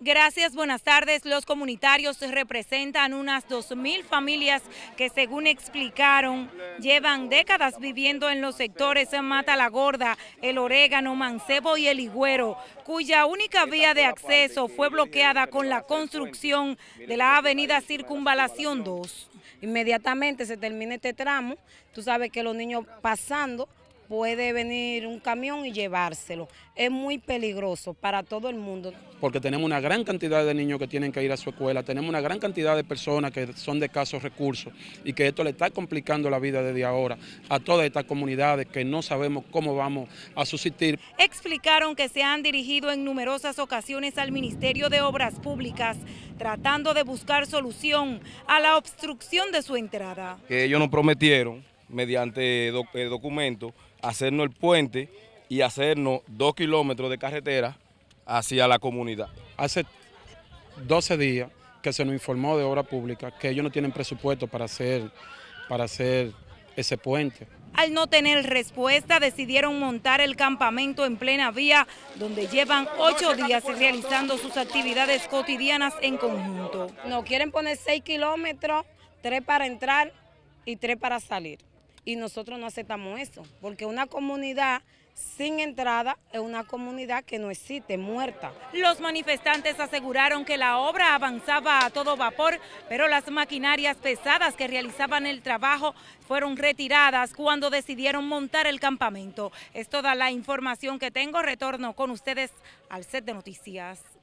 Gracias, buenas tardes. Los comunitarios representan unas 2.000 familias que según explicaron llevan décadas viviendo en los sectores Mata la Gorda, El Orégano, Mancebo y El Higüero, cuya única vía de acceso fue bloqueada con la construcción de la avenida Circunvalación 2. Inmediatamente se termina este tramo, tú sabes que los niños pasando puede venir un camión y llevárselo. Es muy peligroso para todo el mundo. Porque tenemos una gran cantidad de niños que tienen que ir a su escuela, tenemos una gran cantidad de personas que son de escasos recursos y que esto le está complicando la vida desde ahora a todas estas comunidades que no sabemos cómo vamos a subsistir. Explicaron que se han dirigido en numerosas ocasiones al Ministerio de Obras Públicas tratando de buscar solución a la obstrucción de su entrada. Que ellos nos prometieron mediante documentos, eh, documento, hacernos el puente y hacernos dos kilómetros de carretera hacia la comunidad. Hace 12 días que se nos informó de obra pública que ellos no tienen presupuesto para hacer, para hacer ese puente. Al no tener respuesta, decidieron montar el campamento en plena vía, donde llevan ocho días realizando sus actividades cotidianas en conjunto. no quieren poner seis kilómetros, tres para entrar y tres para salir y nosotros no aceptamos eso, porque una comunidad sin entrada es una comunidad que no existe, muerta. Los manifestantes aseguraron que la obra avanzaba a todo vapor, pero las maquinarias pesadas que realizaban el trabajo fueron retiradas cuando decidieron montar el campamento. Es toda la información que tengo. Retorno con ustedes al set de noticias.